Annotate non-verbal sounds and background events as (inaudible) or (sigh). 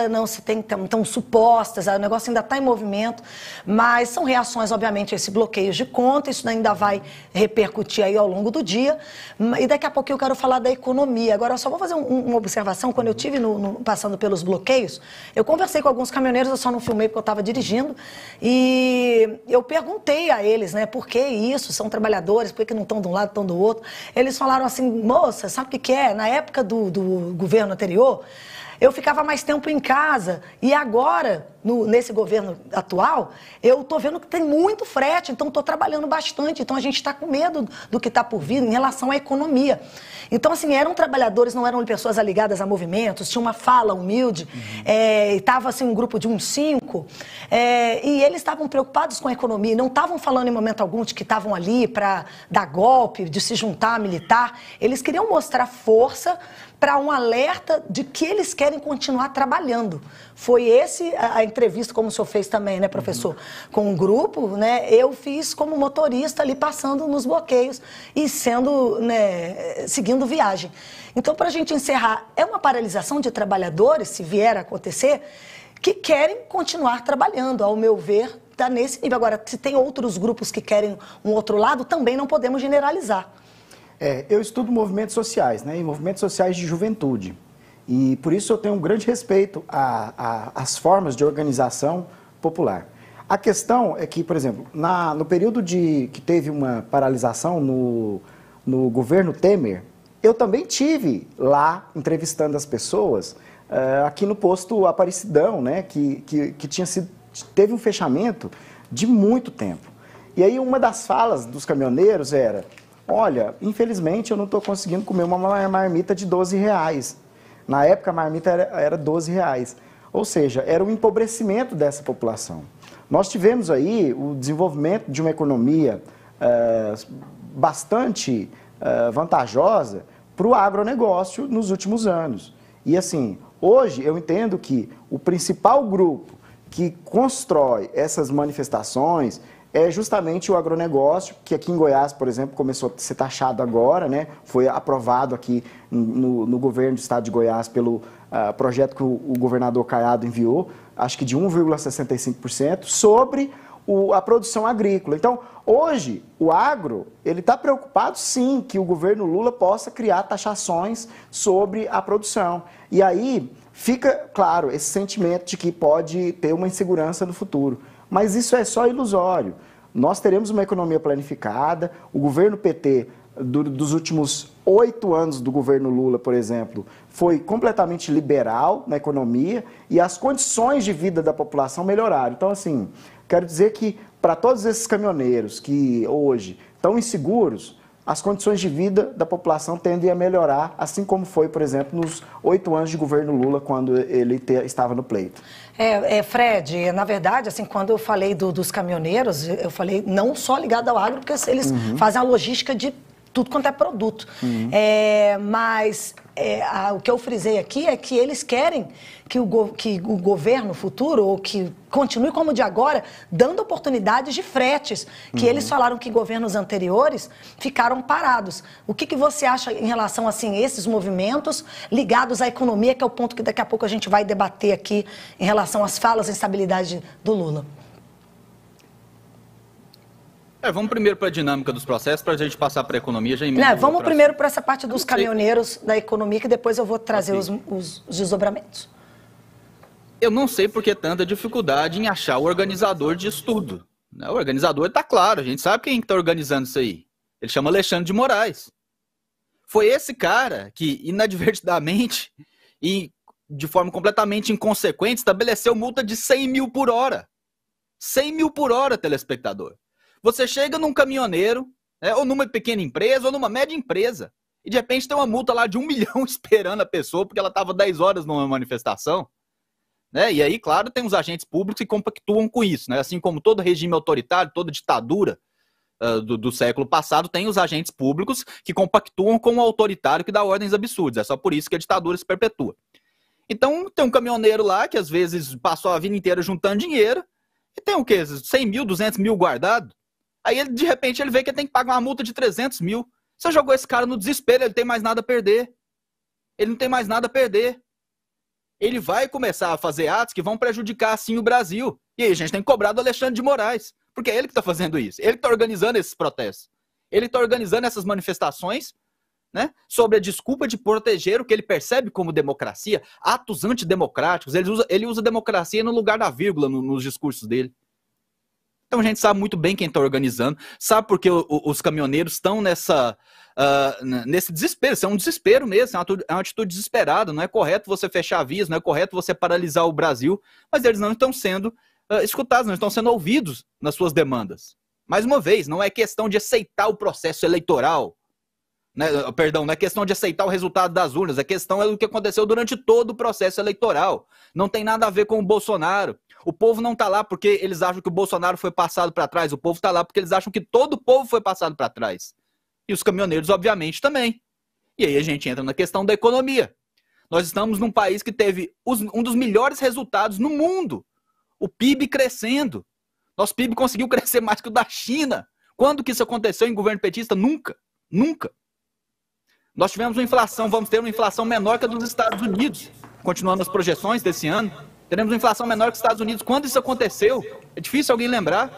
ainda não se tem tão, tão supostas, o negócio ainda está em movimento, mas são reações, obviamente, a esse bloqueio de conta, isso ainda vai repercutir aí ao longo do dia. E daqui a pouco eu quero falar da economia. Agora, eu só vou fazer um, uma observação. Quando eu tive no, no, passando pelos bloqueios, eu conversei com alguns caminhoneiros, eu só não filmei porque eu estava dirigindo, e eu perguntei a eles, né, por que isso? São trabalhadores, por que não estão de um lado, estão do outro? Eles falaram assim, moça, sabe o que, que é? Na época do, do governo anterior, eu ficava mais tempo em casa. E agora no, nesse governo atual, eu estou vendo que tem muito frete, então estou trabalhando bastante. Então a gente está com medo do que está por vir em relação à economia. Então, assim, eram trabalhadores, não eram pessoas ligadas a movimentos, tinha uma fala humilde, uhum. É, eh, estava assim, um grupo de uns cinco, é, e eles estavam preocupados com a economia, não estavam falando em momento algum de que estavam ali para dar golpe, de se juntar militar. Eles queriam mostrar força para um alerta de que eles querem continuar trabalhando. Foi esse a, a entrevista, como o senhor fez também, né, professor, uhum. com um grupo, né, eu fiz como motorista ali passando nos bloqueios e sendo, né, seguindo viagem. Então, para a gente encerrar, é uma paralisação de trabalhadores, se vier a acontecer, que querem continuar trabalhando, ao meu ver, está nesse nível. Agora, se tem outros grupos que querem um outro lado, também não podemos generalizar. É, eu estudo movimentos sociais, né, e movimentos sociais de juventude. E por isso eu tenho um grande respeito às formas de organização popular. A questão é que, por exemplo, na, no período de que teve uma paralisação no, no governo Temer, eu também tive lá entrevistando as pessoas uh, aqui no posto Aparecidão, né, que, que, que tinha sido, teve um fechamento de muito tempo. E aí uma das falas dos caminhoneiros era, olha, infelizmente eu não estou conseguindo comer uma marmita de 12 reais. Na época, a marmita era, era 12 reais. Ou seja, era o um empobrecimento dessa população. Nós tivemos aí o desenvolvimento de uma economia eh, bastante eh, vantajosa para o agronegócio nos últimos anos. E assim, hoje eu entendo que o principal grupo que constrói essas manifestações, é justamente o agronegócio, que aqui em Goiás, por exemplo, começou a ser taxado agora, né? foi aprovado aqui no, no governo do estado de Goiás pelo uh, projeto que o, o, governador Caiado enviou, acho que de 1,65%, sobre o, a produção agrícola. Então, hoje, o agro, ele está preocupado sim que o governo Lula possa criar taxações sobre a produção. E aí fica, claro, esse sentimento de que pode ter uma insegurança no futuro. Mas isso é só ilusório. Nós teremos uma economia planificada, o governo PT do, dos últimos oito anos do governo Lula, por exemplo, foi completamente liberal na economia e as condições de vida da população melhoraram. Então, assim, quero dizer que para todos esses caminhoneiros que hoje estão inseguros, as condições de vida da população tendem a melhorar, assim como foi, por exemplo, nos oito anos de governo Lula, quando ele te, estava no pleito. É, é, Fred, na verdade, assim, quando eu falei do, dos caminhoneiros, eu falei não só ligado ao agro, porque eles uhum. fazem a logística de tudo quanto é produto. Uhum. É, mas é, a, o que eu frisei aqui é que eles querem que o, go, que o governo futuro, ou que continue como de agora, dando oportunidades de fretes, que uhum. eles falaram que governos anteriores ficaram parados. O que, que você acha em relação assim, a esses movimentos ligados à economia, que é o ponto que daqui a pouco a gente vai debater aqui em relação às falas e instabilidade do Lula? É, vamos primeiro para a dinâmica dos processos, para a gente passar para a economia. Já Não, vamos primeiro para essa parte dos caminhoneiros da economia, que depois eu vou trazer os, os, os desdobramentos. Eu não sei por que tanta dificuldade em achar o organizador disso tudo. Né? O organizador está claro, a gente sabe quem está organizando isso aí. Ele chama Alexandre de Moraes. Foi esse cara que, inadvertidamente e de forma completamente inconsequente, estabeleceu multa de 100 mil por hora. 100 mil por hora, telespectador. Você chega num caminhoneiro, né, ou numa pequena empresa, ou numa média empresa, e de repente tem uma multa lá de um (laughs) milhão esperando a pessoa, porque ela estava 10 horas numa manifestação. Né? E aí, claro, tem os agentes públicos que compactuam com isso, né? Assim como todo regime autoritário, toda ditadura uh, do, do, século passado, tem os agentes públicos que compactuam com o autoritário que dá ordens absurdas. É só por isso que a ditadura se perpetua. Então, tem um caminhoneiro lá que às vezes passou a vida inteira juntando dinheiro e tem o quê? 100 mil, 200 mil guardado. Aí, ele, de repente, ele vê que ele tem que pagar uma multa de 300 mil. Você jogou esse cara no desespero, ele tem mais nada a perder. Ele não tem mais nada a perder. Ele vai começar a fazer atos que vão prejudicar, sim, o Brasil. E aí a gente tem que cobrar do Alexandre de Moraes, porque é ele que está fazendo isso. Ele está organizando esses protestos. Ele está organizando essas manifestações né, sobre a desculpa de proteger o que ele percebe como democracia, atos antidemocráticos. Ele usa, ele usa democracia no lugar da vírgula no, nos discursos dele. Então a gente sabe muito bem quem está organizando, sabe porque o, o, os caminhoneiros estão nessa. Uh, nesse desespero, isso é um desespero mesmo, é uma, é uma, atitude desesperada, não é correto você fechar vias, não é correto você paralisar o Brasil, mas eles não estão sendo uh, escutados, não estão sendo ouvidos nas suas demandas. Mais uma vez, não é questão de aceitar o processo eleitoral, né, ah, perdão, não é questão de aceitar o resultado das urnas, a é questão é o que aconteceu durante todo o processo eleitoral. Não tem nada a ver com o Bolsonaro. O povo não está lá porque eles acham que o Bolsonaro foi passado para trás. O povo está lá porque eles acham que todo o povo foi passado para trás. E os caminhoneiros, obviamente, também. E aí a gente entra na questão da economia. Nós estamos num país que teve os, um dos melhores resultados no mundo. O PIB crescendo. Nosso PIB conseguiu (laughs) crescer mais que o da China. Quando que isso aconteceu em governo petista? Nunca. Nunca. Nós tivemos uma inflação, vamos ter uma inflação menor que a dos Estados Unidos, continuando as projeções desse ano. Teremos uma inflação menor que os Estados Unidos. Quando isso aconteceu? É difícil alguém lembrar.